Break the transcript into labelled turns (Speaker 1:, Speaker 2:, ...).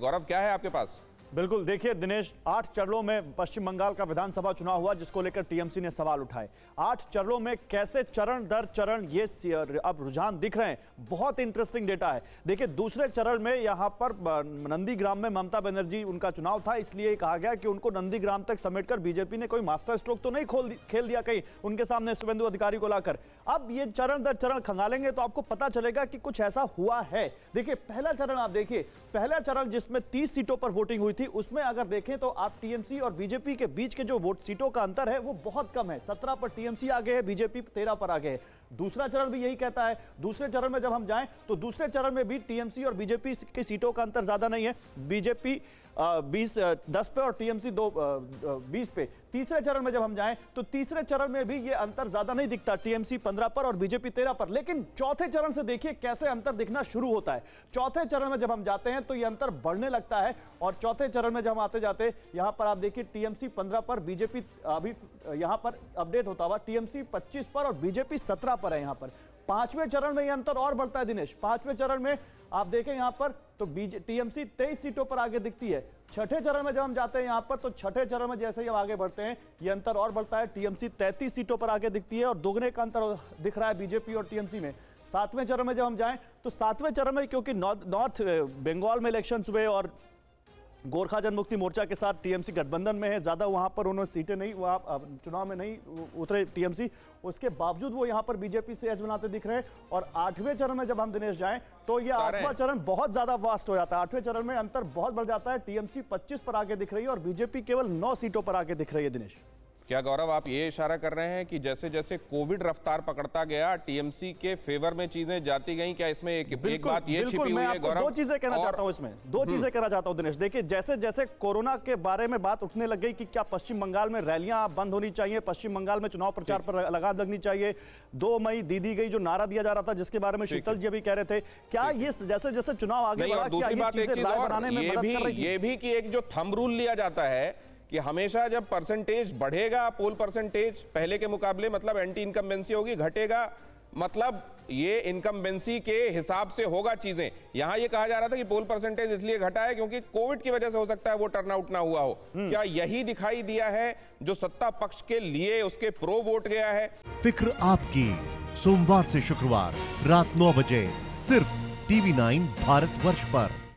Speaker 1: गौरव क्या है आपके पास बिल्कुल देखिए दिनेश आठ चरणों में पश्चिम बंगाल का विधानसभा चुनाव हुआ जिसको लेकर टीएमसी ने सवाल उठाए आठ चरणों में कैसे चरण दर चरण ये अब रुझान दिख रहे हैं बहुत इंटरेस्टिंग डेटा है देखिए दूसरे चरण में यहाँ पर नंदीग्राम में ममता बनर्जी उनका चुनाव था इसलिए कहा गया कि उनको नंदीग्राम तक समेट बीजेपी ने कोई मास्टर स्ट्रोक तो नहीं खोल खेल दिया कहीं उनके सामने शुभेंदु अधिकारी को लाकर अब ये चरण दर चरण खंगालेंगे तो आपको पता चलेगा कि कुछ ऐसा हुआ है देखिए पहला चरण आप देखिए पहला चरण जिसमें तीस सीटों पर वोटिंग हुई थी थी उसमें अगर देखें तो आप टीएमसी और बीजेपी के बीच के जो वोट सीटों का अंतर है वो बहुत कम है सत्रह पर टीएमसी आगे है बीजेपी तेरह पर आगे है दूसरा चरण भी यही कहता है दूसरे चरण में जब हम जाएं तो दूसरे चरण में भी टीएमसी और बीजेपी की सीटों का अंतर ज्यादा नहीं है बीजेपी बीस दस पे और टीएमसी दो बीस पे तीसरे चरण में जब हम जाएं तो तीसरे चरण में भी ये अंतर ज्यादा नहीं दिखता टीएमसी पंद्रह पर और बीजेपी तेरह पर लेकिन चौथे चरण से देखिए कैसे अंतर दिखना शुरू होता है चौथे चरण में जब हम जाते हैं तो ये अंतर बढ़ने लगता है और चौथे चरण में जब हम आते जाते यहां पर आप देखिए टीएमसी पंद्रह पर बीजेपी अभी यहां पर अपडेट होता हुआ टीएमसी पच्चीस पर और बीजेपी सत्रह पर है यहां पर पांचवें चरण में यह अंतर और बढ़ता है दिनेश पांचवें चरण में आप देखें यहां पर तो बीजेपी टीएमसी तेईस सीटों पर आगे दिखती है छठे चरण में जब हम जाते हैं यहां पर तो छठे चरण में जैसे ही हम आगे बढ़ते हैं ये अंतर और बढ़ता है टीएमसी तैतीस सीटों पर आगे दिखती है और दोगुने का अंतर दिख रहा है बीजेपी और टीएमसी में सातवें चरण में जब हम जाएं तो सातवें चरण में क्योंकि नॉर्थ बंगाल में इलेक्शन हुए और गोरखा जनमुक्ति मोर्चा के साथ टीएमसी गठबंधन में है ज़्यादा वहां पर उन्होंने सीटें नहीं वहां चुनाव में नहीं उतरे टीएमसी उसके बावजूद वो यहां पर बीजेपी से एज बनाते दिख रहे हैं और आठवें चरण में जब हम दिनेश जाएं तो ये आठवां चरण बहुत ज़्यादा वास्ट हो जाता है आठवें चरण में अंतर बहुत बढ़ जाता है टीएमसी पच्चीस पर आगे दिख रही है और बीजेपी केवल नौ सीटों पर आगे दिख रही है दिनेश
Speaker 2: क्या गौरव आप ये इशारा कर रहे हैं कि जैसे जैसे कोविड रफ्तार पकड़ता गया टीएमसी के फेवर में चीजें जाती गई क्या इसमें एक, एक बात ये छिपी हुई है गौरव दो चीजें कहना और... चाहता
Speaker 1: हूं इसमें दो हम्म। चीजें कहना चाहता हूं दिनेश देखिए जैसे जैसे कोरोना के बारे में बात उठने लग गई कि क्या पश्चिम बंगाल में रैलियां बंद होनी चाहिए पश्चिम बंगाल में चुनाव प्रचार पर लगाम लगनी चाहिए दो मई दीदी गई जो नारा दिया जा रहा था जिसके बारे में शीतल जी अभी कह रहे थे क्या ये जैसे जैसे चुनाव आगे बढ़ा क्या ये
Speaker 2: भी एक जो थम रूल लिया जाता है कि हमेशा जब परसेंटेज बढ़ेगा पोल परसेंटेज पहले के मुकाबले मतलब एंटी इनकम्बेंसी होगी घटेगा मतलब ये इनकम्बेंसी के हिसाब से होगा चीजें यहां ये कहा जा रहा था कि पोल परसेंटेज इसलिए घटा है क्योंकि कोविड की वजह से हो सकता है वो टर्नआउट ना हुआ हो हम्म। क्या यही दिखाई दिया है जो सत्ता पक्ष
Speaker 1: के लिए उसके प्रो वोट गया है फिक्र आपकी सोमवार से शुक्रवार रात नौ बजे सिर्फ टीवी नाइन भारत वर्ष पर